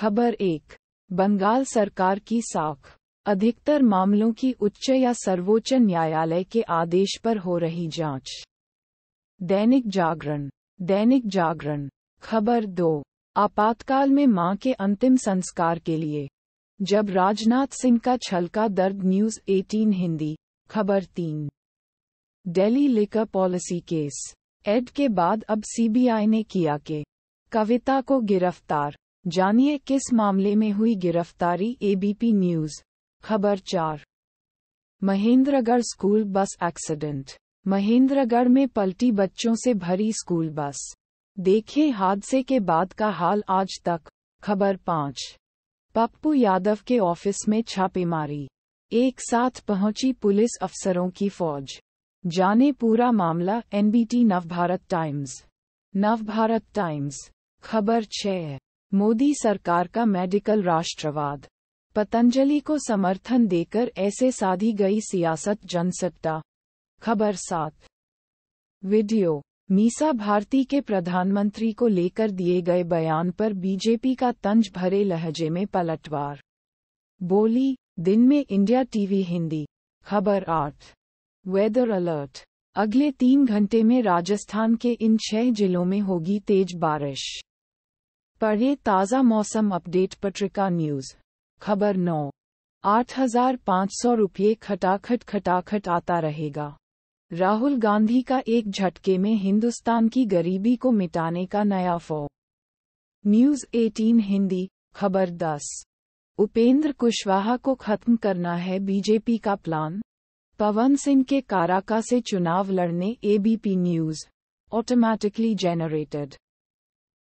खबर एक बंगाल सरकार की साख अधिकतर मामलों की उच्च या सर्वोच्च न्यायालय के आदेश पर हो रही जांच दैनिक जागरण दैनिक जागरण खबर दो आपातकाल में मां के अंतिम संस्कार के लिए जब राजनाथ सिंह का छलका दर्द न्यूज 18 हिंदी खबर तीन daily liquor policy case ad के बाद अब सीबीआई ने किया के कविता को गिरफ्तार जानिए किस मामले में हुई गिरफ्तारी एबीपी न्यूज खबर चार Mahendragarh school bus accident Mahendragarh में पलटी बच्चों से भरी स्कूल बस देखें हादसे के बाद का हाल आज तक खबर पाँच पप्पू यादव के ऑफिस में छापेमारी एक साथ पहुंची पुलिस अफसरों की फौज जाने पूरा मामला NBT Navbharat Times Navbharat Times खबर छः मोदी सरकार का मेडिकल राष्ट्रवाद पतंजलि को समर्थन देकर ऐसे साधी गई सियासत जनसत्ता खबर सात वीडियो मीसा भारती के प्रधानमंत्री को लेकर दिए गए बयान पर बीजेपी का तंज भरे लहजे में पलटवार बोली दिन में इंडिया टीवी हिंदी खबर आठ वेदर अलर्ट अगले तीन घंटे में राजस्थान के इन छह जिलों में होगी तेज बारिश पढ़े ताज़ा मौसम अपडेट पत्रिका न्यूज खबर नौ आठ हजार पाँच सौ रुपये खटाखट खटाखट आता रहेगा राहुल गांधी का एक झटके में हिंदुस्तान की गरीबी को मिटाने का नया फो न्यूज 18 हिंदी खबर 10 उपेंद्र कुशवाहा को खत्म करना है बीजेपी का प्लान पवन सिंह के काराका से चुनाव लड़ने एबीपी न्यूज ऑटोमैटिकली जेनरेटेड